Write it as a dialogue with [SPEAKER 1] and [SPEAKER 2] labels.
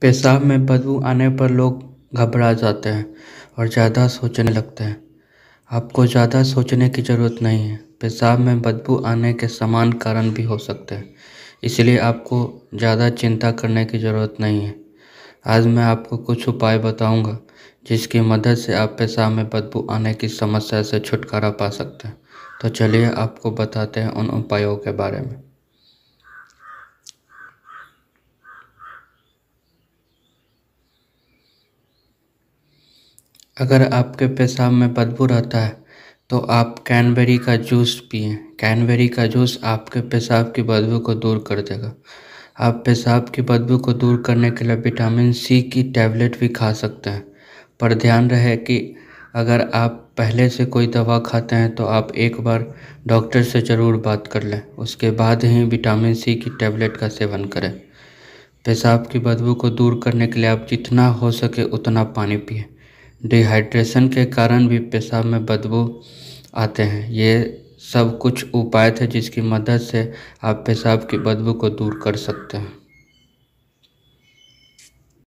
[SPEAKER 1] पेशाब में बदबू आने पर लोग घबरा जाते हैं और ज़्यादा सोचने लगते हैं आपको ज़्यादा सोचने की ज़रूरत नहीं है पेशाब में बदबू आने के समान कारण भी हो सकते हैं इसलिए आपको ज़्यादा चिंता करने की ज़रूरत नहीं है आज मैं आपको कुछ उपाय बताऊंगा जिसकी मदद से आप पेशाब में बदबू आने की समस्या से छुटकारा पा सकते हैं तो चलिए आपको बताते हैं उन उपायों के बारे में अगर आपके पेशाब में बदबू रहता है तो आप कैनबेरी का जूस पिए कैनबेरी का जूस आपके पेशाब की बदबू को दूर कर देगा आप पेशाब की बदबू को दूर करने के लिए विटामिन सी की टैबलेट भी खा सकते हैं पर ध्यान रहे कि अगर आप पहले से कोई दवा खाते हैं तो आप एक बार डॉक्टर से ज़रूर बात कर लें उसके बाद ही विटामिन सी की टैबलेट का सेवन करें पेशाब की बदबू को दूर करने के लिए आप जितना हो सके उतना पानी पिए डिहाइड्रेशन के कारण भी पेशाब में बदबू आते हैं ये सब कुछ उपाय थे जिसकी मदद से आप पेशाब की बदबू को दूर कर सकते हैं